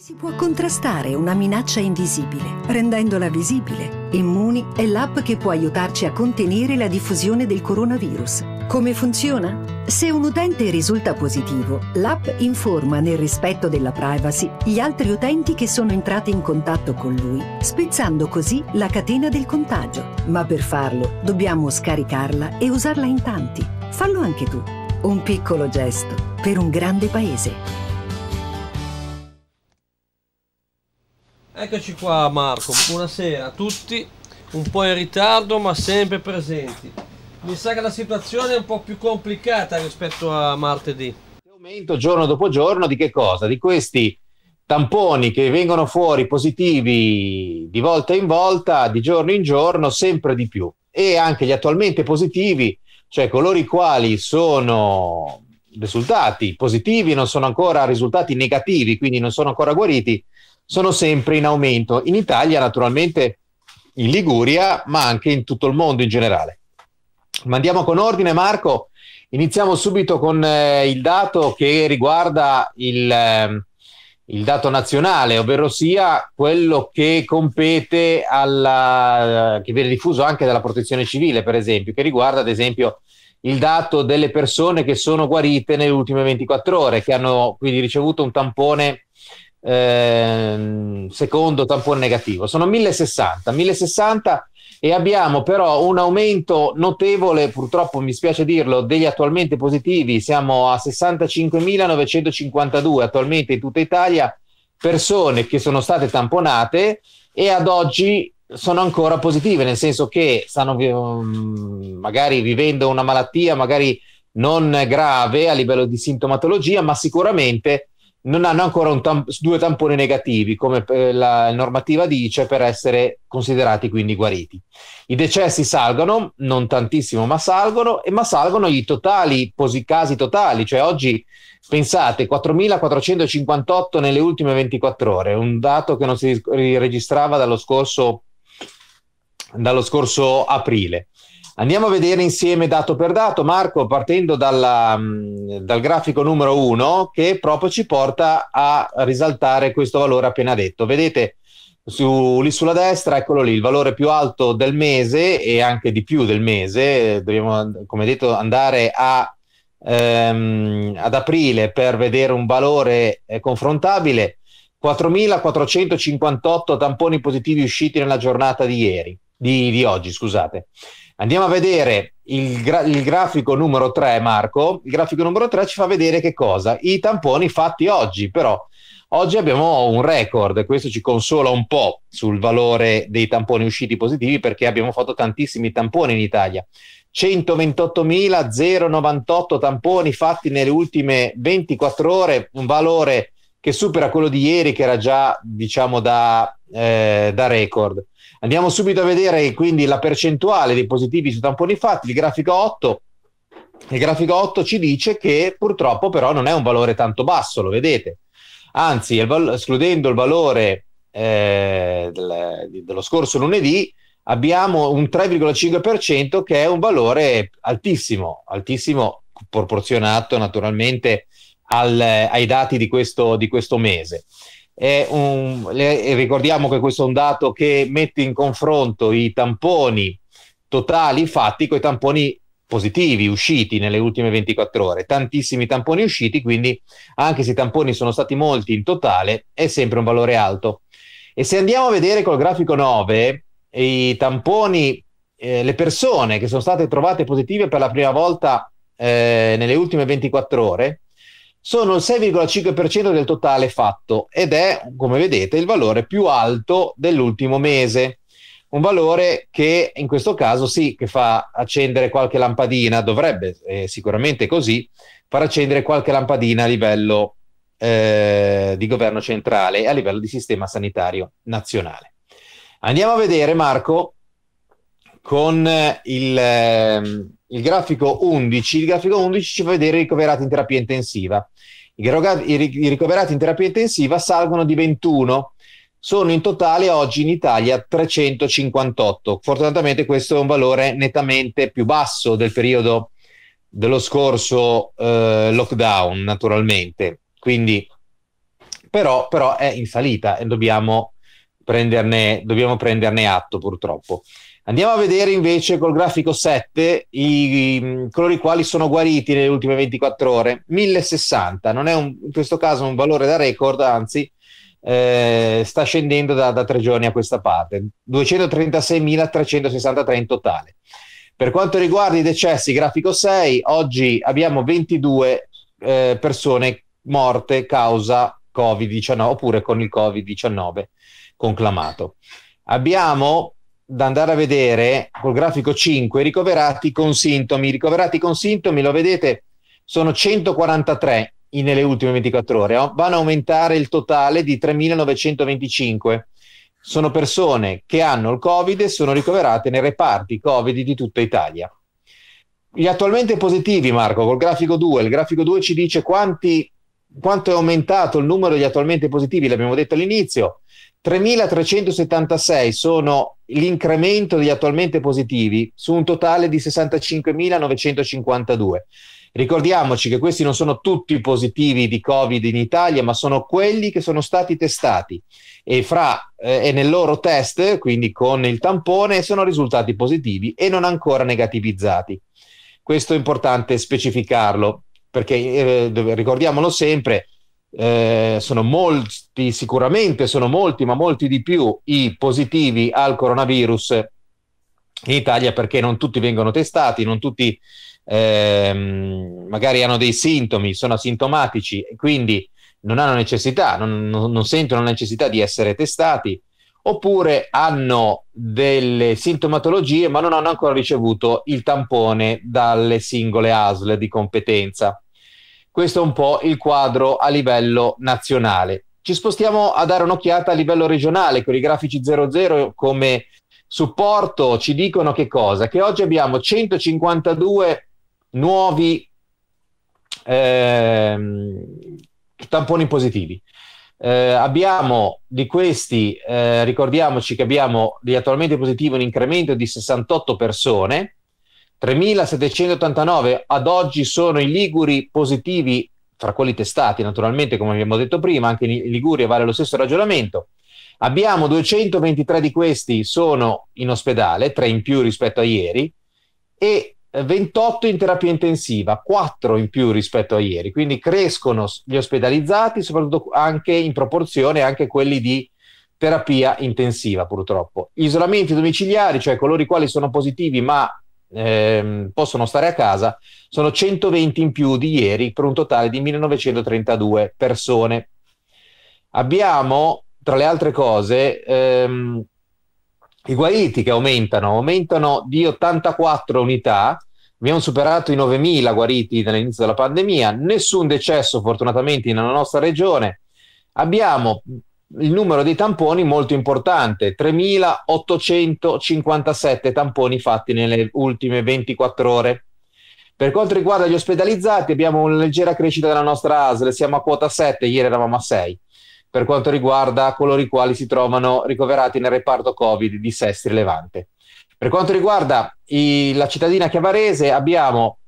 Si può contrastare una minaccia invisibile, rendendola visibile. Immuni è l'app che può aiutarci a contenere la diffusione del coronavirus. Come funziona? Se un utente risulta positivo, l'app informa nel rispetto della privacy gli altri utenti che sono entrati in contatto con lui, spezzando così la catena del contagio. Ma per farlo dobbiamo scaricarla e usarla in tanti. Fallo anche tu. Un piccolo gesto per un grande paese. Eccoci qua Marco, buonasera a tutti, un po' in ritardo ma sempre presenti. Mi sa che la situazione è un po' più complicata rispetto a martedì. Aumento giorno dopo giorno di che cosa? Di questi tamponi che vengono fuori positivi di volta in volta, di giorno in giorno, sempre di più. E anche gli attualmente positivi, cioè coloro i quali sono risultati positivi, non sono ancora risultati negativi, quindi non sono ancora guariti, sono sempre in aumento in Italia, naturalmente in Liguria, ma anche in tutto il mondo in generale. Ma andiamo con ordine, Marco. Iniziamo subito con eh, il dato che riguarda il, eh, il dato nazionale, ovvero sia quello che compete alla, eh, che viene diffuso anche dalla protezione civile, per esempio, che riguarda ad esempio il dato delle persone che sono guarite nelle ultime 24 ore, che hanno quindi ricevuto un tampone Ehm, secondo tampone negativo. Sono 1060, 1060 e abbiamo però un aumento notevole, purtroppo mi spiace dirlo, degli attualmente positivi, siamo a 65.952 attualmente in tutta Italia persone che sono state tamponate e ad oggi sono ancora positive, nel senso che stanno mm, magari vivendo una malattia, magari non grave a livello di sintomatologia, ma sicuramente non hanno ancora tamp- due tamponi negativi, come la normativa dice, per essere considerati quindi guariti. I decessi salgono, non tantissimo, ma salgono, ma salgono i totali, posi- casi totali. Cioè oggi, pensate, 4.458 nelle ultime 24 ore, un dato che non si registrava dallo scorso, dallo scorso aprile. Andiamo a vedere insieme dato per dato, Marco, partendo dalla, dal grafico numero 1 che proprio ci porta a risaltare questo valore appena detto. Vedete su, lì sulla destra, eccolo lì, il valore più alto del mese e anche di più del mese. Dobbiamo, come detto, andare a, ehm, ad aprile per vedere un valore eh, confrontabile. 4.458 tamponi positivi usciti nella giornata di ieri, di, di oggi, scusate. Andiamo a vedere il, gra- il, grafico numero 3, Marco. Il grafico numero 3 ci fa vedere che cosa? I tamponi fatti oggi, però oggi abbiamo un record, questo ci consola un po' sul valore dei tamponi usciti positivi perché abbiamo fatto tantissimi tamponi in Italia. 128.098 tamponi fatti nelle ultime 24 ore, un valore che supera quello di ieri che era già diciamo da, eh, da record. Andiamo subito a vedere quindi la percentuale dei positivi su tamponi fatti, il grafico 8. Il grafico 8 ci dice che purtroppo però non è un valore tanto basso, lo vedete. Anzi, escludendo il valore eh, dello scorso lunedì, abbiamo un 3,5% che è un valore altissimo, altissimo proporzionato naturalmente al, ai dati di questo, di questo mese. Un, le, ricordiamo che questo è un dato che mette in confronto i tamponi totali fatti con i tamponi positivi usciti nelle ultime 24 ore. Tantissimi tamponi usciti, quindi anche se i tamponi sono stati molti in totale, è sempre un valore alto. E se andiamo a vedere col grafico 9, i tamponi, eh, le persone che sono state trovate positive per la prima volta eh, nelle ultime 24 ore, sono il 6,5% del totale fatto ed è, come vedete, il valore più alto dell'ultimo mese. Un valore che in questo caso sì, che fa accendere qualche lampadina, dovrebbe eh, sicuramente così, far accendere qualche lampadina a livello eh, di governo centrale e a livello di sistema sanitario nazionale. Andiamo a vedere, Marco, con eh, il, ehm, il, grafico 11. Il grafico 11 ci fa vedere i ricoverati in terapia intensiva. I, I ricoverati in terapia intensiva salgono di 21. Sono in totale oggi in Italia 358. Fortunatamente questo è un valore nettamente più basso del periodo dello scorso eh, lockdown, naturalmente. Quindi, però, però, è in salita e dobbiamo prenderne, dobbiamo prenderne atto purtroppo. Andiamo a vedere invece col grafico 7 i, i, coloro i quali sono guariti nelle ultime 24 ore. 1060, non è un, in questo caso un valore da record, anzi eh, sta scendendo da, da, tre giorni a questa parte, 236.363 in totale. Per quanto riguarda i decessi, grafico 6, oggi abbiamo 22 eh, persone morte causa Covid-19 oppure con il Covid-19 conclamato. Abbiamo da andare a vedere col grafico 5 ricoverati con sintomi. Ricoverati con sintomi, lo vedete, sono 143 nelle ultime 24 ore. Oh? Vanno a aumentare il totale di 3.925. Sono persone che hanno il Covid e sono ricoverate nei reparti Covid di tutta Italia. Gli attualmente positivi, Marco, col grafico 2. Il grafico 2 ci dice quanti, quanto è aumentato il numero degli attualmente positivi, l'abbiamo detto all'inizio 3.376 sono l'incremento degli attualmente positivi su un totale di 65.952. Ricordiamoci che questi non sono tutti i positivi di Covid in Italia, ma sono quelli che sono stati testati e, fra, eh, e nel loro test, quindi con il tampone, sono risultati positivi e non ancora negativizzati. Questo è importante specificarlo, perché eh, ricordiamolo sempre, eh, sono molti, sicuramente sono molti, ma molti di più i positivi al coronavirus in Italia perché non tutti vengono testati, non tutti ehm, magari hanno dei sintomi, sono asintomatici e quindi non hanno necessità, non, non, non sentono la necessità di essere testati oppure hanno delle sintomatologie ma non hanno ancora ricevuto il tampone dalle singole ASL di competenza. Questo è un po' il quadro a livello nazionale. Ci spostiamo a dare un'occhiata a livello regionale, con i grafici 00 come supporto ci dicono che cosa? Che oggi abbiamo 152 nuovi eh, tamponi positivi. Eh, abbiamo di questi, eh, ricordiamoci che abbiamo di attualmente positivo un incremento di 68 persone, 3.789 ad oggi sono i liguri positivi, fra quelli testati naturalmente, come abbiamo detto prima, anche in Liguria vale lo stesso ragionamento. Abbiamo 223 di questi sono in ospedale, 3 in più rispetto a ieri, e 28 in terapia intensiva, 4 in più rispetto a ieri. Quindi crescono gli ospedalizzati, soprattutto anche in proporzione anche quelli di terapia intensiva, purtroppo. Isolamenti domiciliari, cioè coloro i quali sono positivi ma ehm, possono stare a casa sono 120 in più di ieri per un totale di 1932 persone. Abbiamo, tra le altre cose, ehm, i guariti che aumentano, aumentano di 84 unità, abbiamo superato i 9.000 guariti dall'inizio della pandemia, nessun decesso fortunatamente nella nostra regione, abbiamo il numero dei tamponi molto importante, 3.857 tamponi fatti nelle ultime 24 ore. Per quanto riguarda gli ospedalizzati abbiamo una leggera crescita della nostra ASL, siamo a quota 7, ieri eravamo a 6, per quanto riguarda coloro i quali si trovano ricoverati nel reparto Covid di Sestri Levante. Per quanto riguarda i, la cittadina chiavarese abbiamo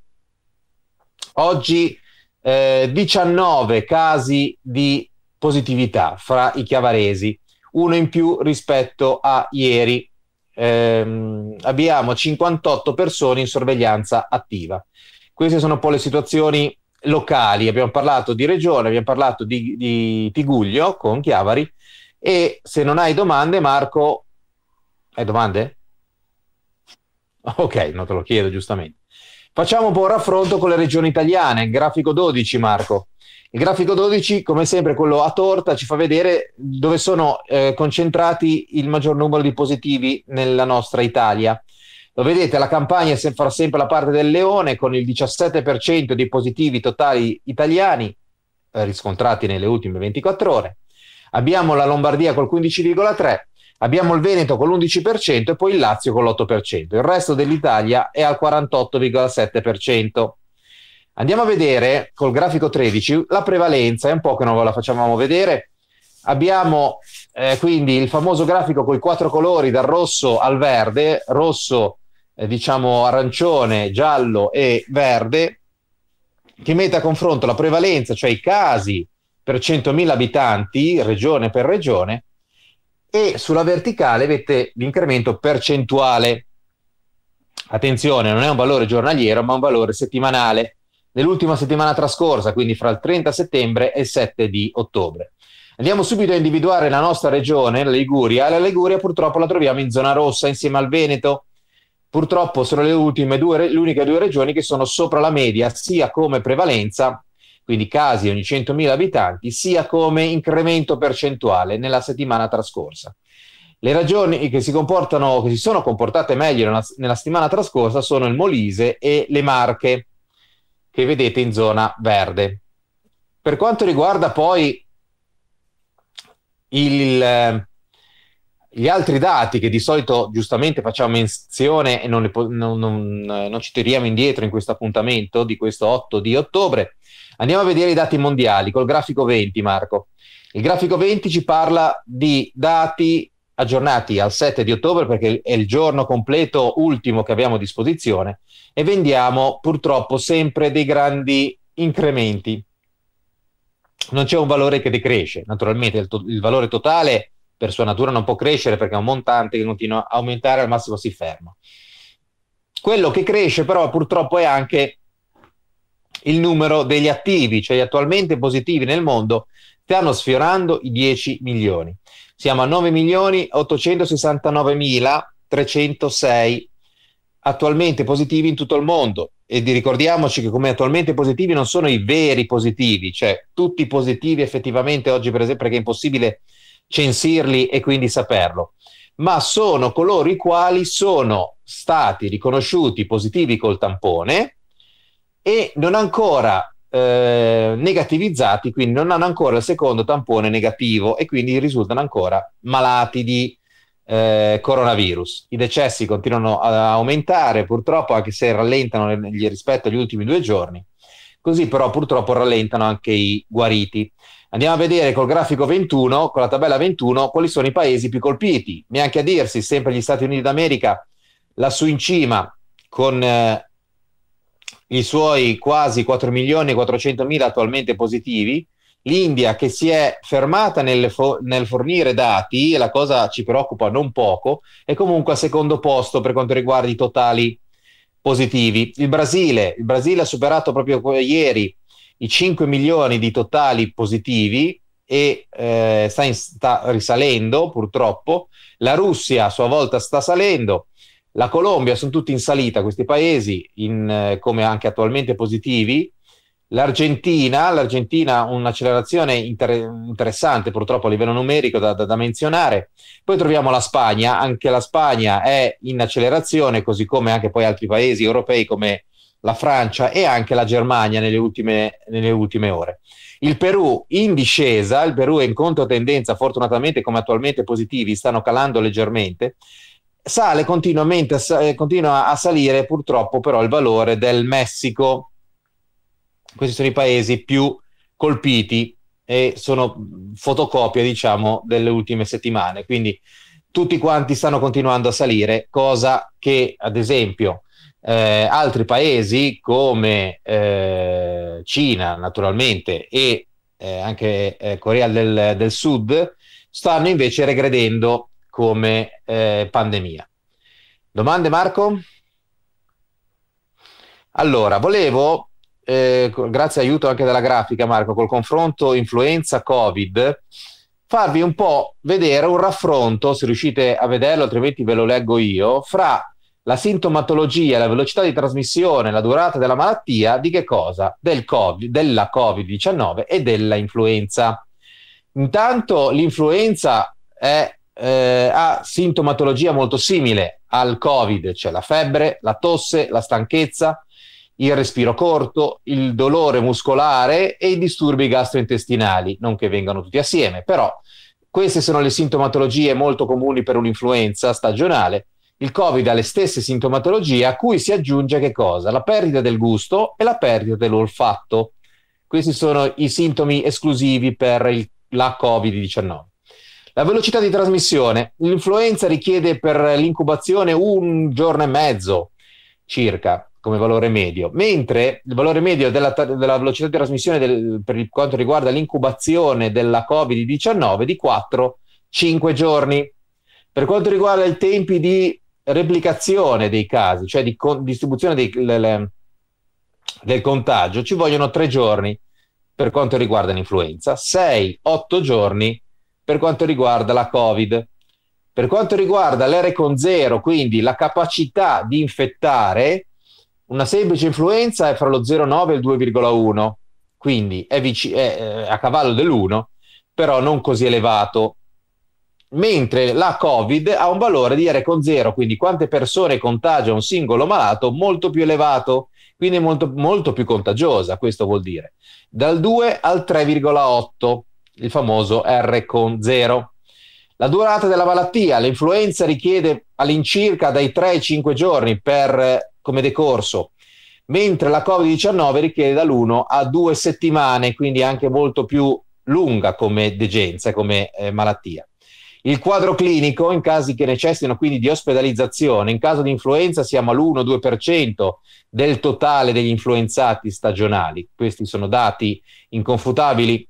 oggi eh, 19 casi di positività fra i chiavaresi, uno in più rispetto a ieri. Ehm, abbiamo 58 persone in sorveglianza attiva. Queste sono un po' le situazioni locali. Abbiamo parlato di regione, abbiamo parlato di, di Tiguglio con Chiavari. E se non hai domande, Marco, hai domande? Ok, non te lo chiedo giustamente. Facciamo un po' un raffronto con le regioni italiane, grafico 12 Marco. Il grafico 12, come sempre, quello a torta, ci fa vedere dove sono eh, concentrati il maggior numero di positivi nella nostra Italia. Lo vedete, la Campania farà sempre la parte del leone con il 17% dei positivi totali italiani eh, riscontrati nelle ultime 24 ore. Abbiamo la Lombardia col 15,3%, Abbiamo il Veneto con l'11% e poi il Lazio con l'8%. Il resto dell'Italia è al 48,7%. Andiamo a vedere col grafico 13 la prevalenza, è un po' che non ve la facciamo vedere. Abbiamo eh, quindi il famoso grafico con i quattro colori dal rosso al verde, rosso eh, diciamo arancione, giallo e verde, che mette a confronto la prevalenza, cioè i casi per 100.000 abitanti, regione per regione, e eh. sulla verticale avete l'incremento percentuale. Attenzione, non è un valore giornaliero, ma un valore settimanale. Nell'ultima settimana trascorsa, quindi fra il 30 settembre e il 7 di ottobre. Andiamo subito a individuare la nostra regione, la Liguria. La Liguria purtroppo la troviamo in zona rossa insieme al Veneto. Purtroppo sono le ultime due, le uniche due regioni che sono sopra la media, sia come prevalenza quindi casi ogni 100.000 abitanti, sia come incremento percentuale nella settimana trascorsa. Le ragioni che si, comportano, che si sono comportate meglio nella, nella settimana trascorsa sono il Molise e le Marche, che vedete in zona verde. Per quanto riguarda poi il, gli altri dati che di solito giustamente facciamo menzione e non, non, non, non, ci tiriamo indietro in questo appuntamento di questo 8 di ottobre, Andiamo a vedere i dati mondiali col grafico 20, Marco. Il grafico 20 ci parla di dati aggiornati al 7 di ottobre perché è il giorno completo ultimo che abbiamo a disposizione e vendiamo purtroppo sempre dei grandi incrementi. Non c'è un valore che decresce, naturalmente il, to- il valore totale per sua natura non può crescere perché è un montante che continua a aumentare, al massimo si ferma. Quello che cresce però purtroppo è anche il numero degli attivi, cioè gli attualmente positivi nel mondo, stanno sfiorando i 10 milioni. Siamo a 9 milioni 869 mila 306 attualmente positivi in tutto il mondo. E ricordiamoci che come attualmente positivi non sono i veri positivi, cioè tutti positivi effettivamente oggi, per esempio, perché è impossibile censirli e quindi saperlo, ma sono coloro i quali sono stati riconosciuti positivi col tampone e non ancora eh, negativizzati, quindi non hanno ancora il secondo tampone negativo e quindi risultano ancora malati di eh, coronavirus. I decessi continuano ad aumentare, purtroppo, anche se rallentano rispetto agli ultimi due giorni. Così però purtroppo rallentano anche i guariti. Andiamo a vedere col grafico 21, con la tabella 21, quali sono i paesi più colpiti. Neanche a dirsi, sempre gli Stati Uniti d'America lassù in cima con eh, i suoi quasi 4 milioni e 400 mila attualmente positivi, l'India che si è fermata nel, fo- nel, fornire dati, e la cosa ci preoccupa non poco, è comunque al secondo posto per quanto riguarda i totali positivi. Il Brasile, il Brasile ha superato proprio ieri i 5 milioni di totali positivi e eh, sta, in- sta risalendo purtroppo, la Russia a sua volta sta salendo, la Colombia sono tutti in salita questi paesi, in, eh, come anche attualmente positivi. L'Argentina, l'Argentina un'accelerazione inter- interessante purtroppo a livello numerico da, da, da menzionare. Poi troviamo la Spagna, anche la Spagna è in accelerazione, così come anche poi altri paesi europei come la Francia e anche la Germania nelle ultime, nelle ultime, ore. Il Perù in discesa, il Perù è in controtendenza, fortunatamente come attualmente positivi, stanno calando leggermente sale continuamente, eh, continua a salire purtroppo però il valore del Messico. Questi sono i paesi più colpiti e sono fotocopia, diciamo, delle ultime settimane. Quindi tutti quanti stanno continuando a salire, cosa che, ad esempio, eh, altri paesi come eh, Cina, naturalmente, e eh, anche eh, Corea del, del Sud stanno invece regredendo come eh, pandemia. Domande Marco? Allora, volevo, eh, grazie aiuto anche della grafica Marco, col confronto influenza-Covid, farvi un po' vedere un raffronto, se riuscite a vederlo, altrimenti ve lo leggo io, fra la sintomatologia, la velocità di trasmissione, la durata della malattia, di che cosa? Del COVID, della Covid-19 e della influenza. Intanto l'influenza è eh, ha sintomatologia molto simile al Covid, cioè la febbre, la tosse, la stanchezza, il respiro corto, il dolore muscolare e i disturbi gastrointestinali, non che vengano tutti assieme, però queste sono le sintomatologie molto comuni per un'influenza stagionale. Il Covid ha le stesse sintomatologie a cui si aggiunge che cosa? La perdita del gusto e la perdita dell'olfatto. Questi sono i sintomi esclusivi per il, la Covid-19. La velocità di trasmissione. L'influenza richiede per l'incubazione un giorno e mezzo circa come valore medio, mentre il valore medio della, della velocità di trasmissione del, per quanto riguarda l'incubazione della Covid-19 è di 4-5 giorni. Per quanto riguarda i tempi di replicazione dei casi, cioè di con, distribuzione dei, le, le, del contagio, ci vogliono 3 giorni per quanto riguarda l'influenza, 6-8 giorni per quanto riguarda la Covid. Per quanto riguarda l'R con zero, quindi la capacità di infettare, una semplice influenza è fra lo 0,9 e il 2,1, quindi è, vic- è eh, a cavallo dell'1, però non così elevato. Mentre la Covid ha un valore di R con zero, quindi quante persone contagia un singolo malato, molto più elevato, quindi molto, molto più contagiosa, questo vuol dire. Dal 2 al 3,8 il famoso R con 0. La durata della malattia, l'influenza richiede all'incirca dai 3 ai 5 giorni per, eh, come decorso, mentre la Covid-19 richiede dall'1 a 2 settimane, quindi anche molto più lunga come degenza, come eh, malattia. Il quadro clinico, in casi che necessitino quindi di ospedalizzazione, in caso di influenza siamo all'1-2% del totale degli influenzati stagionali. Questi sono dati inconfutabili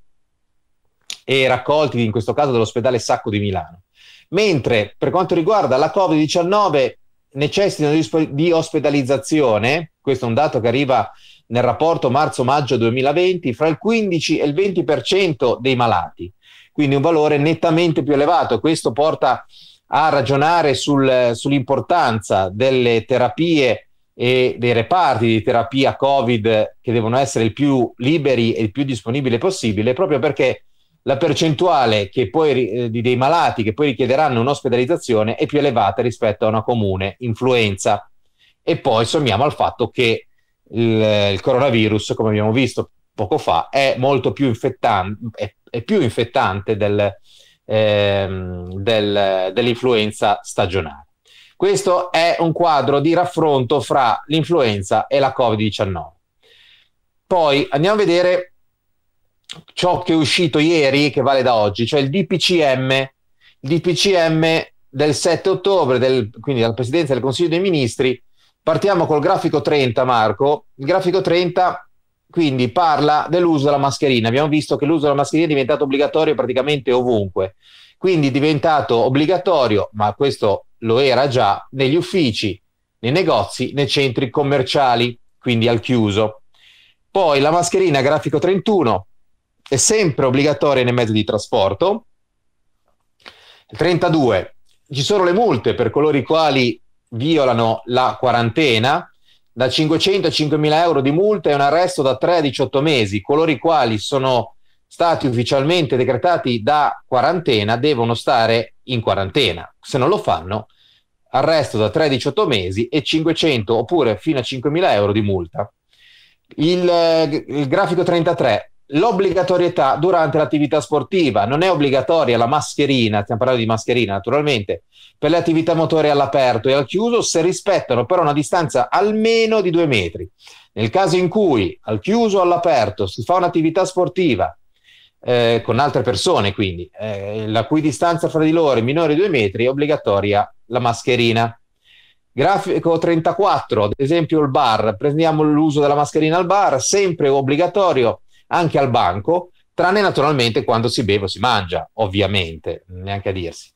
e raccolti in questo caso dall'ospedale Sacco di Milano. Mentre per quanto riguarda la Covid-19 necessitano di ospedalizzazione, questo è un dato che arriva nel rapporto marzo-maggio 2020, fra il 15 e il 20% dei malati, quindi un valore nettamente più elevato. Questo porta a ragionare sul, sull'importanza delle terapie e dei reparti di terapia Covid che devono essere il più liberi e il più disponibile possibile, proprio perché la percentuale poi, eh, dei malati che poi richiederanno un'ospedalizzazione è più elevata rispetto a una comune influenza. E poi sommiamo al fatto che il, il coronavirus, come abbiamo visto poco fa, è molto più infettante, è, è più infettante del, ehm, del, dell'influenza stagionale. Questo è un quadro di raffronto fra l'influenza e la Covid-19. Poi andiamo a vedere ciò che è uscito ieri che vale da oggi, cioè il DPCM, il DPCM del 7 ottobre, del, quindi dalla Presidenza del Consiglio dei Ministri. Partiamo col grafico 30, Marco. Il grafico 30 quindi parla dell'uso della mascherina. Abbiamo visto che l'uso della mascherina è diventato obbligatorio praticamente ovunque, quindi è diventato obbligatorio, ma questo lo era già, negli uffici, nei negozi, nei centri commerciali, quindi al chiuso. Poi la mascherina grafico 31, è sempre obbligatoria nei mezzi di trasporto. 32, ci sono le multe per coloro i quali violano la quarantena, da 500 a 5.000 euro di multa e un arresto da 3 a 18 mesi. Coloro i quali sono stati ufficialmente decretati da quarantena devono stare in quarantena. Se non lo fanno, arresto da 3 a 18 mesi e 500 oppure fino a 5.000 euro di multa. Il, il grafico 33, l'obbligatorietà durante l'attività sportiva. Non è obbligatoria la mascherina, stiamo parlando di mascherina naturalmente, per le attività motorie all'aperto e al chiuso se rispettano però una distanza almeno di due metri. Nel caso in cui al chiuso o all'aperto si fa un'attività sportiva eh, con altre persone, quindi eh, la cui distanza fra di loro è minore di due metri, è obbligatoria la mascherina. Grafico 34, ad esempio il bar, prendiamo l'uso della mascherina al bar, sempre obbligatorio anche al banco, tranne naturalmente quando si beve o si mangia, ovviamente, neanche a dirsi.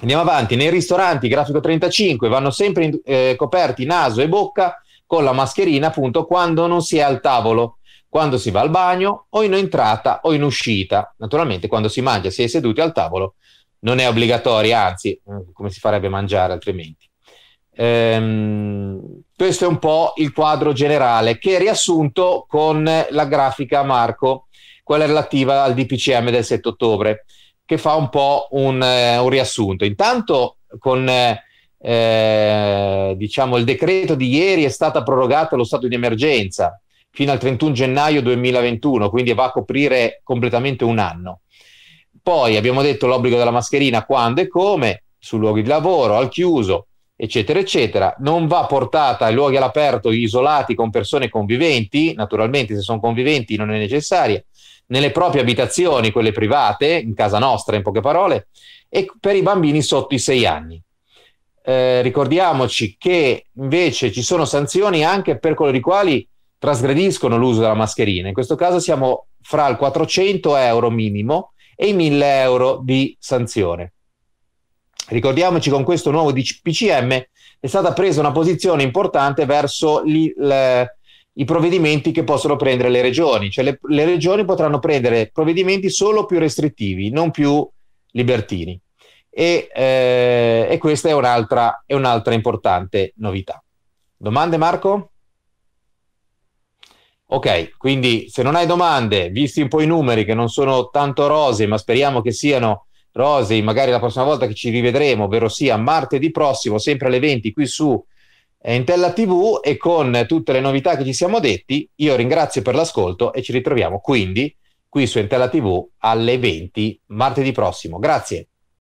Andiamo avanti, nei ristoranti, grafico 35, vanno sempre in, eh, coperti naso e bocca con la mascherina appunto quando non si è al tavolo, quando si va al bagno o in entrata o in uscita. Naturalmente quando si mangia, si è seduti al tavolo, non è obbligatoria, anzi, mm, come si farebbe a mangiare altrimenti. Ehm, questo è un po' il quadro generale che è riassunto con la grafica Marco, quella relativa al DPCM del 7 ottobre, che fa un po' un, eh, un riassunto. Intanto con eh, diciamo il decreto di ieri è stata prorogata lo stato di emergenza fino al 31 gennaio 2021, quindi va a coprire completamente un anno. Poi abbiamo detto l'obbligo della mascherina quando e come, su luoghi di lavoro, al chiuso, eccetera, eccetera. Non va portata ai luoghi all'aperto, isolati con persone conviventi, naturalmente se sono conviventi non è necessaria, nelle proprie abitazioni, quelle private, in casa nostra in poche parole, e per i bambini sotto i sei anni. Eh, ricordiamoci che invece ci sono sanzioni anche per coloro i quali trasgrediscono l'uso della mascherina. In questo caso siamo fra il 400 euro minimo e i 1000 euro di sanzione. Ricordiamoci con questo nuovo DPCM è stata presa una posizione importante verso gli, le, i provvedimenti che possono prendere le regioni, cioè le, le regioni potranno prendere provvedimenti solo più restrittivi, non più libertini. E, eh, e, questa è un'altra, è un'altra, importante novità. Domande Marco? Ok, quindi se non hai domande, visti un po' i numeri che non sono tanto rosei, ma speriamo che siano Rosy, magari la prossima volta che ci rivedremo, ovvero sia martedì prossimo, sempre alle 20 qui su eh, Intella TV e con tutte le novità che ci siamo detti, io ringrazio per l'ascolto e ci ritroviamo quindi qui su Intella TV alle 20 martedì prossimo. Grazie.